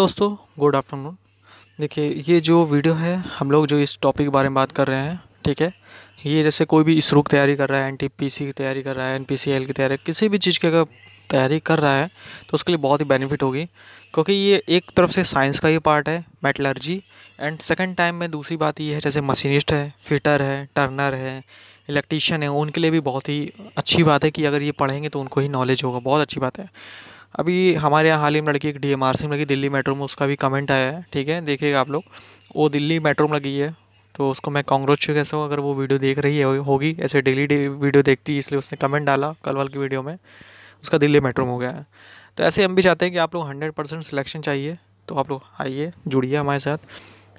दोस्तों good afternoon देखिए ये जो वीडियो है हम लोग जो इस टॉपिक के बारे में बात कर रहे हैं ठीक है ये जैसे कोई भी इसरो की तैयारी कर रहा है एन की तैयारी कर रहा है एन की तैयारी किसी भी चीज़ की अगर तैयारी कर रहा है तो उसके लिए बहुत ही बेनिफिट होगी क्योंकि ये एक तरफ से साइंस का ही पार्ट है मेटलर्जी एंड सेकेंड टाइम में दूसरी बात ये है जैसे मशीनिस्ट है फिटर है टर्नर है इलेक्ट्रीशियन है उनके लिए भी बहुत ही अच्छी बात है कि अगर ये पढ़ेंगे तो उनको ही नॉलेज होगा बहुत अच्छी बात है अभी हमारे यहाँ हाल ही में लड़की एक डी एम आर सी में लगी दिल्ली मेट्रो में उसका भी कमेंट आया है ठीक है देखिएगा आप लोग वो दिल्ली मेट्रो में लगी है तो उसको मैं कांग्रेस कैसे हूँ अगर वो वीडियो देख रही है होगी ऐसे डेली डे वीडियो देखती है इसलिए उसने कमेंट डाला कल वाल की वीडियो में उसका दिल्ली मेट्रो में हो गया है तो ऐसे हम भी चाहते हैं कि आप लोग हंड्रेड परसेंट सिलेक्शन चाहिए तो आप लोग आइए जुड़िए हमारे साथ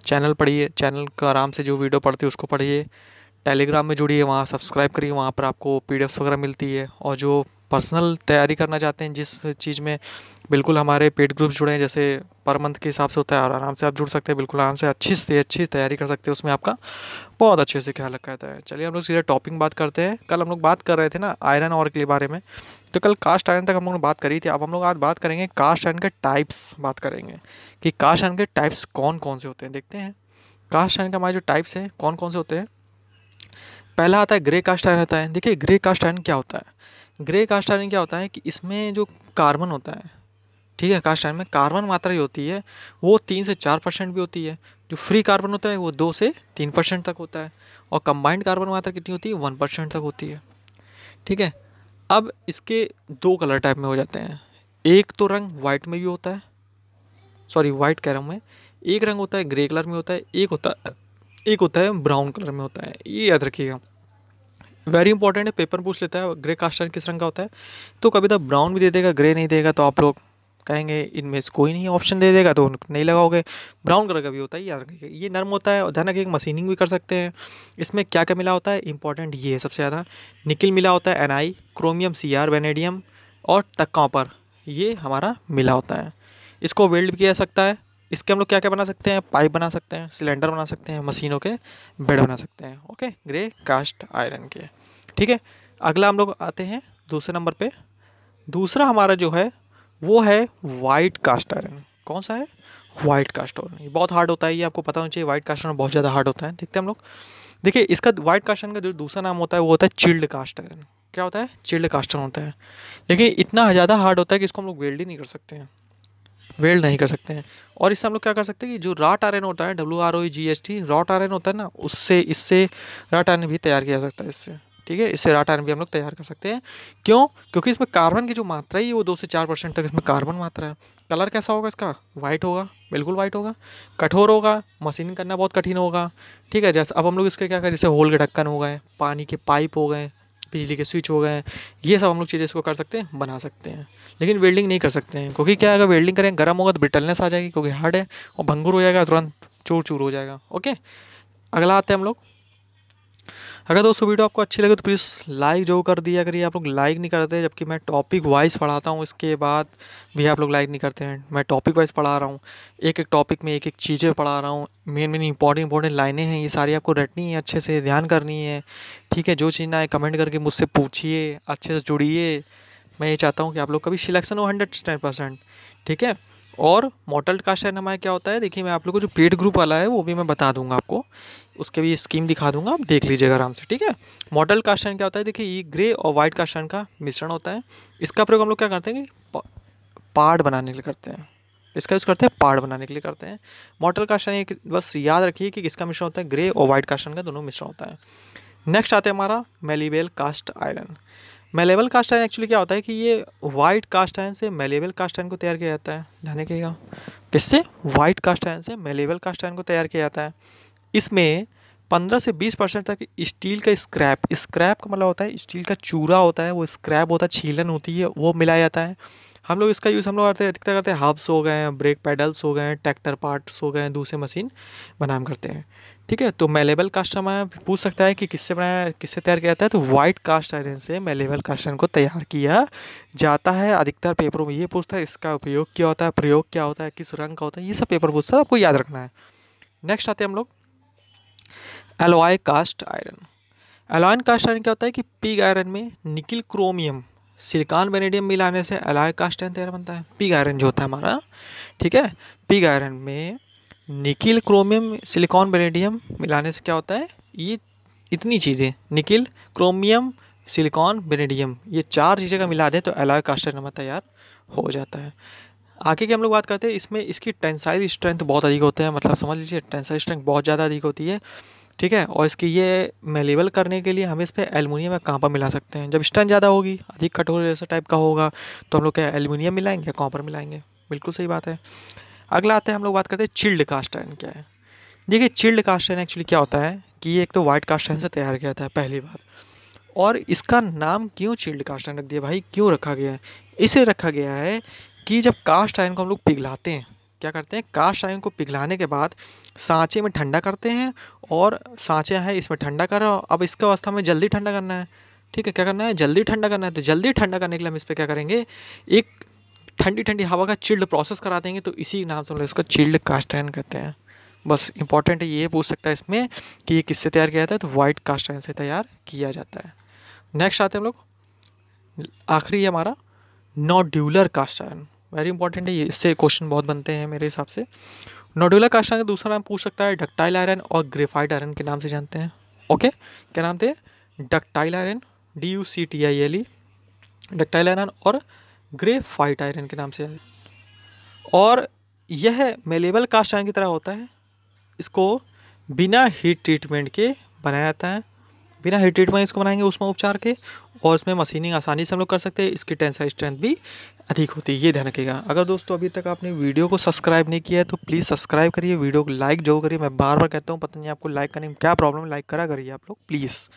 चैनल पढ़िए चैनल का आराम से जो वीडियो पढ़ती है उसको पढ़िए टेलीग्राम में जुड़िए वहाँ सब्सक्राइब करिए वहाँ पर आपको पी वगैरह मिलती है और जो पर्सनल तैयारी करना चाहते हैं जिस चीज़ में बिल्कुल हमारे पेड ग्रुप्स जुड़े हैं जैसे पर मंथ के हिसाब से होता है और आराम से आप जुड़ सकते हैं बिल्कुल आराम से अच्छी से अच्छी तैयारी कर सकते हैं उसमें आपका बहुत अच्छे से ख्याल रखा जाता है चलिए हम लोग सीधे टॉपिंग बात करते हैं कल हम लोग बात कर रहे थे ना आयरन और के बारे में तो कल कास्ट आयरन तक हम लोगों ने बात करी थी अब हम लोग आज बात करेंगे कास्ट आयरन के टाइप्स बात करेंगे कि कास्ट आयरन के टाइप्स कौन कौन से होते हैं देखते हैं कास्ट आयरन के हमारे जो टाइप्स हैं कौन कौन से होते हैं पहला आता है ग्रे कास्ट आयरन आता है देखिए ग्रे कास्ट आयरन क्या होता है ग्रे कास्ट आयरन क्या होता है कि इसमें जो कार्बन होता है ठीक है कास्ट आयरन में कार्बन मात्रा जो होती है वो तीन से चार परसेंट भी होती है जो फ्री कार्बन होता है वो दो से तीन परसेंट तक होता है और कंबाइंड कार्बन मात्रा कितनी होती है वन परसेंट तक होती है ठीक है अब इसके दो कलर टाइप में हो जाते हैं एक तो रंग वाइट में भी होता है सॉरी वाइट कह रहा हूँ मैं एक रंग होता है ग्रे कलर में होता है एक होता है एक होता है ब्राउन कलर में होता है ये याद रखिएगा वेरी इंपॉर्टेंट है पेपर पूछ लेता है ग्रे कास्ट किस रंग का होता है तो कभी तो ब्राउन भी दे देगा ग्रे नहीं देगा तो आप लोग कहेंगे इनमें से कोई नहीं ऑप्शन दे देगा तो नहीं लगाओगे ब्राउन कलर का भी होता है यार ये नर्म होता है और ध्यान रखिए मशीनिंग भी कर सकते हैं इसमें क्या क्या मिला होता है इंपॉर्टेंट ये है सबसे ज़्यादा निकिल मिला होता है N I chromium c r vanadium और टक्का पर ये हमारा मिला होता है इसको वेल्ड भी किया जा सकता है इसके हम लोग क्या क्या बना सकते हैं पाइप बना सकते हैं सिलेंडर बना सकते हैं मशीनों के बेड बना सकते हैं ओके ग्रे कास्ट आयरन के ठीक है अगला हम लोग आते हैं दूसरे नंबर पे दूसरा हमारा जो है वो है वाइट कास्ट आयरन कौन सा है वाइट कास्ट आयरन ये बहुत हार्ड होता है ये आपको पता होना चाहिए वाइट कास्ट आयरन बहुत ज़्यादा हार्ड होता है देखते हैं हम लोग देखिए इसका वाइट कास्ट आयरन का जो दूसरा नाम होता है वो होता है चिल्ड कास्ट आयरन क्या होता है चिल्ड आयरन होता है लेकिन इतना ज़्यादा हार्ड होता है कि इसको हम लोग वेल्ड ही नहीं कर सकते हैं वेल्ड नहीं कर सकते हैं और इससे हम लोग क्या कर सकते हैं कि जो राट आर होता है डब्ल्यू r o g s t wrought r होता है ना उससे इससे राट आर भी तैयार किया जा सकता है इससे ठीक है इससे राट आर भी हम लोग तैयार कर सकते हैं क्यों क्योंकि इसमें कार्बन की जो मात्रा है वो दो से चार परसेंट तक इसमें कार्बन मात्रा है कलर कैसा होगा इसका वाइट होगा बिल्कुल वाइट होगा कठोर होगा मशीन करना बहुत कठिन होगा ठीक है जैसे अब हम लोग इसके क्या करें जैसे होल के ढक्कन हो गए पानी के पाइप हो गए बिजली के स्विच हो गए ये सब हम लोग चीज़ें इसको कर सकते हैं बना सकते हैं लेकिन वेल्डिंग नहीं कर सकते हैं क्योंकि क्या अगर वेल्डिंग करें गर्म होगा तो ब्रिटलनेस आ जाएगी क्योंकि हार्ड है और भंगुर हो जाएगा तुरंत चूर चूर हो जाएगा ओके अगला आते हैं हम लोग अगर दोस्तों वीडियो आपको अच्छी लगे तो प्लीज़ लाइक जो कर दिया करिए आप लोग लाइक नहीं करते जबकि मैं टॉपिक वाइज पढ़ाता हूँ इसके बाद भी आप लोग लाइक नहीं करते हैं मैं टॉपिक वाइज पढ़ा रहा हूँ एक एक टॉपिक में एक एक चीज़ें पढ़ा रहा हूँ मेन मेन इंपॉर्टेंट इंपॉर्टेंट लाइनें हैं ये सारी आपको रटनी है अच्छे से ध्यान करनी है ठीक है जो चीज़ ना है कमेंट करके मुझसे पूछिए अच्छे से जुड़िए मैं ये चाहता हूँ कि आप लोग कभी सिलेक्शन हो हंड्रेड टेन परसेंट ठीक है और मॉटल कास्ट आयरन क्या होता है देखिए मैं आप लोगों को जो पेड ग्रुप वाला है वो भी मैं बता दूंगा आपको उसके भी स्कीम दिखा दूंगा आप देख लीजिएगा आराम से ठीक है मॉटल कास्ट क्या होता है देखिए ये ग्रे और वाइट कास्ट का मिश्रण होता है इसका प्रयोग हम लोग क्या करते हैं कि पार्ट बनाने के लिए करते हैं इसका यूज़ करते हैं पार्ट बनाने के लिए करते हैं मॉटल कास्टन एक बस याद रखिए कि किसका मिश्रण होता है ग्रे और वाइट कास्टन का दोनों मिश्रण होता है नेक्स्ट आते हैं हमारा malleable cast iron malleable cast iron actually क्या होता है कि ये वाइट कास्ट आयन से मेलेबल कास्ट आयन को तैयार किया जाता है ध्यान रखिएगा किससे वाइट कास्ट आयन से मेलेबल कास्ट आयन को तैयार किया जाता है इसमें पंद्रह से बीस परसेंट तक स्टील का स्क्रैप स्क्रैप का मतलब होता है स्टील का चूरा होता है वो स्क्रैप होता है छीलन होती है वो मिलाया जाता है हम लोग इसका यूज़ हम लोग करते हैं अधिकतर करते हैं हब्स हो गए हैं ब्रेक पैडल्स हो गए हैं ट्रैक्टर पार्ट्स हो गए हैं दूसरे मशीन बनाम करते हैं ठीक है तो मेलेबल कास्ट हमें पूछ सकता है कि किससे बनाया किससे तैयार किया जाता है तो वाइट कास्ट आयरन से मेलेबल कास्ट आयरन को तैयार किया जाता है अधिकतर पेपरों में ये पूछता है इसका उपयोग क्या होता है प्रयोग क्या होता है किस रंग का होता है ये सब पेपर पूछता है आपको याद रखना है नेक्स्ट आते हैं हम लोग alloy cast iron alloy cast iron क्या होता है कि पिग आयरन में निकिल क्रोमियम सिलिकॉन बेनेडियम मिलाने से एलॉय कास्ट आयरन तैयार बनता है पिग आयरन जो होता है हमारा ठीक है पिग आयरन में निकिल क्रोमियम सिलिकॉन बेरेडियम मिलाने से क्या होता है ये इतनी चीज़ें निकिल क्रोमियम सिलिकॉन बेनेडियम ये चार चीज़ें का मिला दें तो एलॉय कास्टर नमक तैयार हो जाता है आगे की हम लोग बात करते हैं इसमें इसकी टेंसाइल स्ट्रेंथ बहुत अधिक होते हैं मतलब समझ लीजिए टेंसाइल स्ट्रेंथ बहुत ज़्यादा अधिक होती है ठीक है और इसकी ये मेलेबल करने के लिए हम इस पर एलमिनियम या कॉपर मिला सकते हैं जब स्ट्रेंथ ज़्यादा होगी अधिक कठोर जैसा टाइप का होगा तो हम लोग क्या एलमिनियम मिलाएंगे या कॉपर मिलाएंगे बिल्कुल सही बात है अगला आता है हम लोग बात करते हैं चिल्ड कास्ट आयरन क्या है देखिए चिल्ड कास्ट आयरन एक्चुअली क्या होता है कि ये एक तो वाइट कास्ट आयरन से तैयार किया जाता है पहली बार और इसका नाम क्यों चिल्ड कास्ट आयरन रख दिया भाई क्यों रखा गया है इसे रखा गया है कि जब कास्ट आयरन को हम लोग पिघलाते हैं क्या करते हैं कास्ट आयरन को पिघलाने के बाद सांचे में ठंडा करते हैं और सांचे हैं इसमें ठंडा कर रहा अब इसका अवस्था में जल्दी ठंडा करना है ठीक है क्या करना है जल्दी ठंडा करना है तो जल्दी ठंडा करने के लिए हम इस पर क्या करेंगे एक ठंडी ठंडी हवा का चिल्ड प्रोसेस करा देंगे तो इसी नाम से हम लोग इसको चिल्ड कास्ट आयरन कहते हैं बस इंपॉर्टेंट ये पूछ सकता है इसमें कि ये किससे तैयार किया जाता है तो वाइट कास्ट आयरन से तैयार किया जाता है नेक्स्ट आते हैं हम लोग आखिरी हमारा nodular cast iron very important है ये इससे क्वेश्चन बहुत बनते हैं मेरे हिसाब से कास्ट कास्टाइन का दूसरा नाम पूछ सकता है डक्टाइल आयरन और ग्रेफाइट आयरन के नाम से जानते हैं ओके क्या नाम थे ductile iron d u c t i l e ductile iron और ग्रेफाइट आयरन के नाम से और यह मेलेबल कास्ट आयरन की तरह होता है इसको बिना हीट ट्रीटमेंट के बनाया जाता है बिना हीट ट्रीटमेंट इसको बनाएंगे उसमें उपचार के और इसमें मशीनिंग आसानी से हम लोग कर सकते हैं इसकी टेंसाइल स्ट्रेंथ भी अधिक होती है ये ध्यान रखिएगा अगर दोस्तों अभी तक आपने वीडियो को सब्सक्राइब नहीं किया है तो प्लीज़ सब्सक्राइब करिए वीडियो को लाइक जरूर करिए मैं बार बार कहता हूँ पता नहीं आपको लाइक करने में क्या प्रॉब्लम लाइक करा करिए आप लोग प्लीज़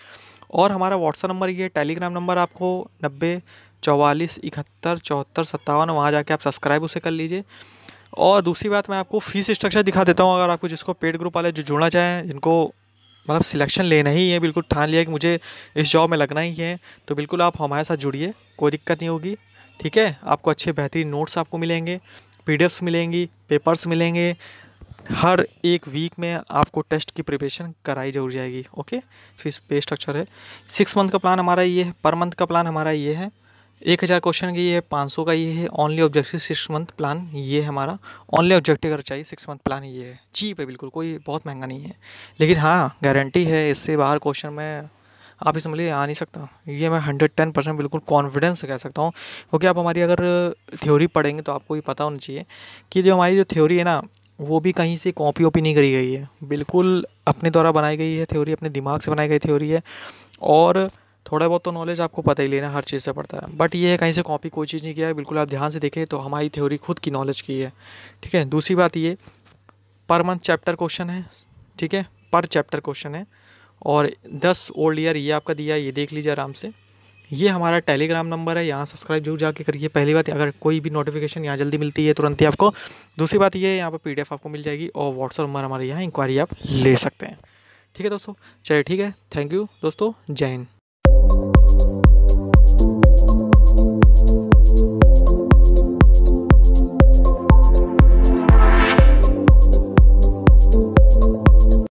और हमारा व्हाट्सअप नंबर ये टेलीग्राम नंबर आपको नब्बे चौवालीस इकहत्तर चौहत्तर सत्तावन वहाँ जाके आप सब्सक्राइब उसे कर लीजिए और दूसरी बात मैं आपको फीस स्ट्रक्चर दिखा देता हूँ अगर आपको जिसको पेड ग्रुप वाले जो जुड़ना चाहें जिनको मतलब सिलेक्शन लेना ही है बिल्कुल ठान लिया कि मुझे इस जॉब में लगना ही है तो बिल्कुल आप हमारे साथ जुड़िए कोई दिक्कत नहीं होगी ठीक है आपको अच्छे बेहतरीन नोट्स आपको मिलेंगे पी मिलेंगी पेपर्स मिलेंगे हर एक वीक में आपको टेस्ट की प्रिपरेशन कराई जरूर जाएगी ओके फीस पे स्ट्रक्चर है सिक्स मंथ का प्लान हमारा ये है पर मंथ का प्लान हमारा ये है एक हज़ार क्वेश्चन की ये है पाँच सौ का ये है only objective six month plan ये है हमारा ऑनली ऑब्जेक्टिव अगर चाहिए सिक्स मंथ प्लान ये है चीप है बिल्कुल कोई बहुत महंगा नहीं है लेकिन हाँ गारंटी है इससे बाहर क्वेश्चन में आप इस समझिए आ नहीं सकता ये मैं हंड्रेड टेन परसेंट बिल्कुल कॉन्फिडेंस कह सकता हूँ क्योंकि आप हमारी अगर थ्योरी पढ़ेंगे तो आपको ये पता होना चाहिए कि जो हमारी जो थ्योरी है ना वो भी कहीं से कॉपी ओपी नहीं करी गई है बिल्कुल अपने द्वारा बनाई गई है थ्योरी अपने दिमाग से बनाई गई थ्योरी है और थोड़ा बहुत तो नॉलेज आपको पता ही लेना हर चीज़ से पड़ता है बट ये है कहीं से कॉपी कोई चीज़ नहीं किया है बिल्कुल आप ध्यान से देखें तो हमारी थ्योरी खुद की नॉलेज की है ठीक है दूसरी बात ये पर मंथ चैप्टर क्वेश्चन है ठीक है पर चैप्टर क्वेश्चन है और दस ओल्ड ईयर ये आपका दिया ये देख लीजिए आराम से ये हमारा टेलीग्राम नंबर है यहाँ सब्सक्राइब जरूर जाके करिए पहली बात अगर कोई भी नोटिफिकेशन यहाँ जल्दी मिलती है तुरंत ही आपको दूसरी बात ये यहाँ पर पीडीएफ आपको मिल जाएगी और व्हाट्सअप नंबर हमारे यहाँ इंक्वायरी आप ले सकते हैं ठीक है दोस्तों चलिए ठीक है थैंक यू दोस्तों जय हिंद